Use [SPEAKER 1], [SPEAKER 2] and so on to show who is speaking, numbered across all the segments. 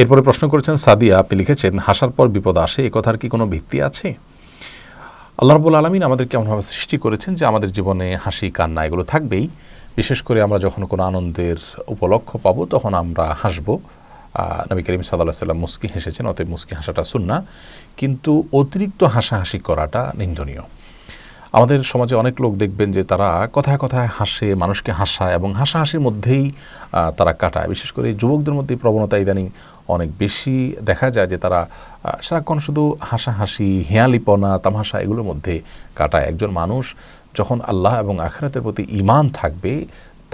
[SPEAKER 1] এরপরে প্রশ্ন করেছেন সাদিয়া আপনি লিখেছেন হাসার পর বিপদ আসে এ কথার কি কোনো ভিত্তি আছে আল্লাহ রবুল আলমিন আমাদের কেমনভাবে সৃষ্টি করেছেন যে আমাদের জীবনে হাসি কান্না এগুলো থাকবেই বিশেষ করে আমরা যখন কোনো আনন্দের উপলক্ষ পাব তখন আমরা হাসব নবী করিম সাদাল্লাহ সাল্লাম মুস্কি হেসেছেন অতএব মুস্কি হাসাটা শুননা কিন্তু অতিরিক্ত হাসাহাসি করাটা নিন্দনীয় আমাদের সমাজে অনেক লোক দেখবেন যে তারা কথায় কথায় হাসে মানুষকে হাসায় এবং হাসাহাসির মধ্যেই তারা কাটায় বিশেষ করে যুবকদের মধ্যে প্রবণতা ইদানিং অনেক বেশি দেখা যায় যে তারা সারাক্ষণ শুধু হাসাহাসি হেয়ালিপনা তামাশা এগুলোর মধ্যে কাটায় একজন মানুষ যখন আল্লাহ এবং আখরাতের প্রতি ইমান থাকবে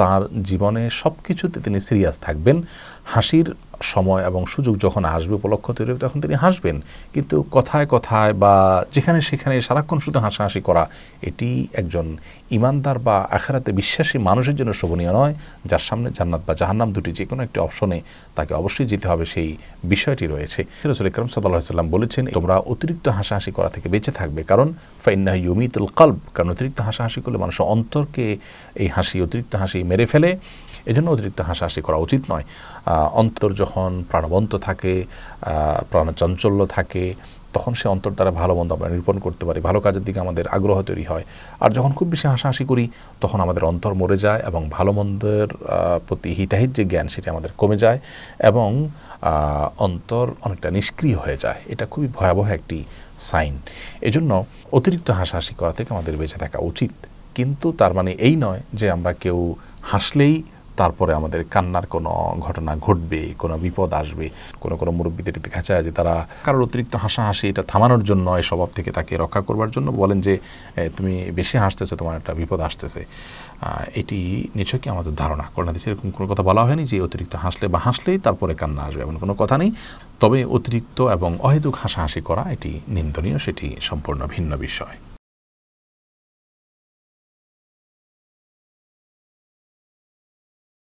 [SPEAKER 1] তার জীবনে সব কিছুতে তিনি সিরিয়াস থাকবেন হাসির সময় এবং সুযোগ যখন আসবে উপলক্ষ তৈরি হবে তখন তিনি হাসবেন কিন্তু কথায় কথায় বা যেখানে সেখানে সারাক্ষণ শুধু হাসাহাসি করা এটি একজন ইমানদার বা আখেরাতে বিশ্বাসী মানুষের জন্য শোভনীয় নয় যার সামনে জান্নাত বা জাহান্নাম দুটি যে কোনো একটি অপশনে তাকে অবশ্যই যেতে হবে সেই বিষয়টি রয়েছে রসুল ইকরম সাল্লাহ সাল্লাম বলেছেন তোমরা অতিরিক্ত হাসাহাসি করা থেকে বেঁচে থাকবে কারণ ফাইন্না ইউমিতুল কাল্ব কারণ অতিরিক্ত হাসাহাসি করলে মানুষের অন্তরকে এই হাসি অতিরিক্ত হাসি মেরে ফেলে এজন্য অতিরিক্ত হাসাহাসি করা উচিত নয় অন্তর যখন প্রাণবন্ত থাকে প্রাণচঞ্চল্য থাকে তখন সে অন্তর দ্বারা ভালো মন্দ আমরা নিরূপণ করতে পারি ভালো কাজের দিকে আমাদের আগ্রহ তৈরি হয় আর যখন খুব বেশি হাসাহাসি করি তখন আমাদের অন্তর মরে যায় এবং ভালো মন্দের প্রতি হিতাহিত যে জ্ঞান সেটি আমাদের কমে যায় এবং অন্তর অনেকটা নিষ্ক্রিয় হয়ে যায় এটা খুবই ভয়াবহ একটি সাইন এজন্য অতিরিক্ত হাসাহাসি করা থেকে আমাদের বেঁচে থাকা উচিত কিন্তু তার মানে এই নয় যে আমরা কেউ হাসলেই তারপরে আমাদের কান্নার কোনো ঘটনা ঘটবে কোনো বিপদ আসবে কোনো কোনো মুরব্বীদের দেখা যায় যে তারা কারোর অতিরিক্ত হাসাহাসি এটা থামানোর জন্য এই স্বভাব থেকে তাকে রক্ষা করবার জন্য বলেন যে তুমি বেশি হাসতেছো তোমার একটা বিপদ আসতেছে এটি নিছকই আমাদের ধারণা করোনা দেশে এরকম কোনো কথা বলা হয়নি যে অতিরিক্ত হাসলে বা হাসলেই তারপরে কান্না আসবে এমন কোনো কথা নেই তবে অতিরিক্ত এবং অহেতুক হাসাহাসি করা এটি নিন্দনীয় সেটি সম্পূর্ণ ভিন্ন বিষয়